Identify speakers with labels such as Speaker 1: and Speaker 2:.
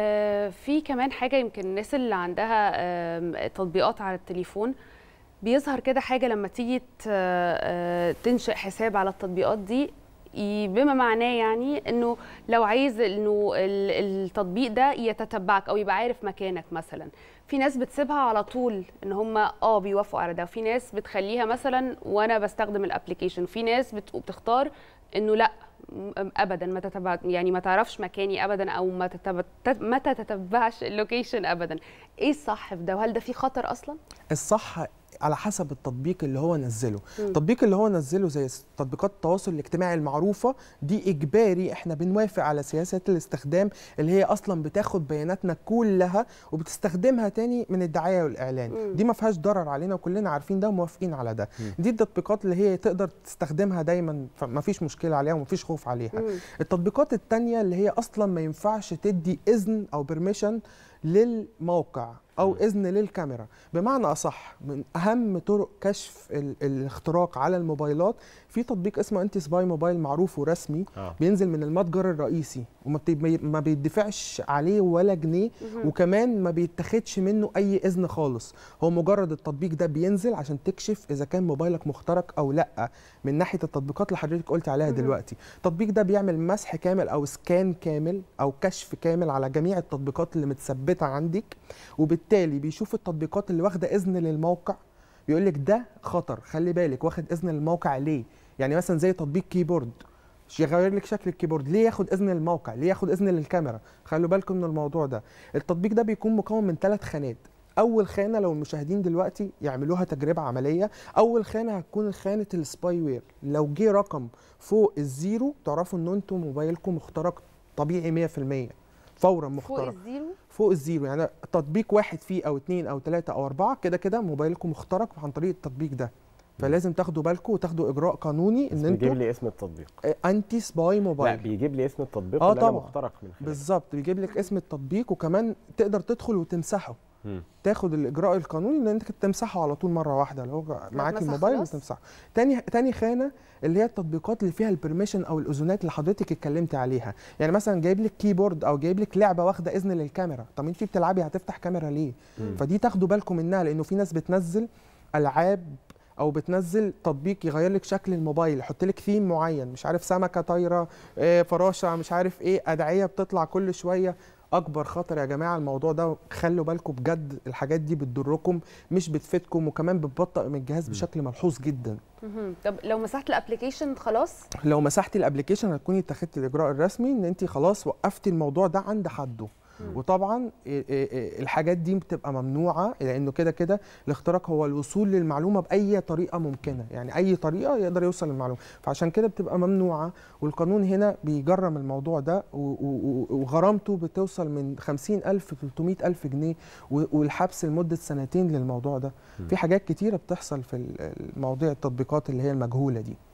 Speaker 1: آه، في كمان حاجه يمكن الناس اللي عندها تطبيقات على التليفون بيظهر كده حاجه لما تيجي آه، تنشئ حساب على التطبيقات دي بما معناه يعني انه لو عايز انه التطبيق ده يتتبعك او يبقى عارف مكانك مثلا في ناس بتسيبها على طول ان هم اه بيوافقوا على ده في ناس بتخليها مثلا وانا بستخدم الابلكيشن في ناس بتختار انه لا ابدا ما تتبع يعني ما تعرفش مكاني ابدا او ما تتبع ما تتبعش اللوكيشن ابدا ايه الصح في ده وهل ده في خطر اصلا
Speaker 2: الصح على حسب التطبيق اللي هو نزله التطبيق اللي هو نزله زي تطبيقات التواصل الاجتماعي المعروفه دي اجباري احنا بنوافق على سياسات الاستخدام اللي هي اصلا بتاخد بياناتنا كلها وبتستخدمها تاني من الدعايه والاعلان مم. دي ما فيهاش ضرر علينا وكلنا عارفين ده وموافقين على ده مم. دي التطبيقات اللي هي تقدر تستخدمها دايما فما فيش مشكله عليها وما فيش خوف عليها مم. التطبيقات التانية اللي هي اصلا ما ينفعش تدي اذن او بيرميشن للموقع او اذن للكاميرا بمعنى اصح من اهم طرق كشف الاختراق على الموبايلات في تطبيق اسمه انتي سباي موبايل معروف ورسمي آه. بينزل من المتجر الرئيسي وما ما بيدفعش عليه ولا جنيه وكمان ما بيتاخدش منه اي اذن خالص هو مجرد التطبيق ده بينزل عشان تكشف اذا كان موبايلك مخترق او لا من ناحيه التطبيقات اللي حضرتك قلت عليها دلوقتي التطبيق ده بيعمل مسح كامل او سكان كامل او كشف كامل على جميع التطبيقات اللي متسببه مثبته عندك وبالتالي بيشوف التطبيقات اللي واخده اذن للموقع يقول لك ده خطر خلي بالك واخد اذن للموقع ليه يعني مثلا زي تطبيق كيبورد يغير لك شكل الكيبورد ليه ياخد اذن للموقع ليه ياخد اذن للكاميرا خلوا بالكم من الموضوع ده التطبيق ده بيكون مكون من ثلاث خانات اول خانه لو المشاهدين دلوقتي يعملوها تجربه عمليه اول خانه هتكون خانه السباي وير لو جه رقم فوق الزيرو تعرفوا ان انتم موبايلكم اخترق طبيعي 100% فورا مخترق فوق الزيرو فوق الزيرو يعني تطبيق واحد فيه او اثنين او ثلاثه او اربعه كده كده موبايلكم مخترق عن طريق التطبيق ده فلازم تاخدوا بالكم وتاخدوا اجراء قانوني ان انتوا بيجيب لي اسم التطبيق آه، انتي سباي موبايل لا بيجيب لي اسم التطبيق اه اللي طبعا مخترق من خلاله بالظبط بيجيب لك اسم التطبيق وكمان تقدر تدخل وتمسحه تاخد الاجراء القانوني ان انت تمسحه على طول مره واحده اللي هو معاك الموبايل وتمسحه تاني تاني خانه اللي هي التطبيقات اللي فيها البرميشن او الاذونات اللي حضرتك اتكلمت عليها يعني مثلا جايب لك كيبورد او جايب لك لعبه واخده اذن للكاميرا طب انت بتلعبي هتفتح كاميرا ليه فدي تاخدوا بالكم منها لانه في ناس بتنزل العاب او بتنزل تطبيق يغير لك شكل الموبايل يحط لك ثيم معين مش عارف سمكه طايره آه، فراشه مش عارف ايه ادعيه بتطلع كل شويه اكبر خطر يا جماعه الموضوع ده خلوا بالكم بجد الحاجات دي بتضركم مش بتفيدكم وكمان بتبطئ من الجهاز بشكل ملحوظ جدا
Speaker 1: طب لو مسحت الابلكيشن خلاص
Speaker 2: لو مسحتي الابلكيشن هتكوني اتخذتي الاجراء الرسمي ان انت خلاص وقفتي الموضوع ده عند حده وطبعا الحاجات دي بتبقى ممنوعه لانه كده كده الاختراق هو الوصول للمعلومه باي طريقه ممكنه يعني اي طريقه يقدر يوصل للمعلومه فعشان كده بتبقى ممنوعه والقانون هنا بيجرم الموضوع ده وغرامته بتوصل من 50000 ل 300000 جنيه والحبس لمده سنتين للموضوع ده في حاجات كتيره بتحصل في مواضيع التطبيقات اللي هي المجهوله دي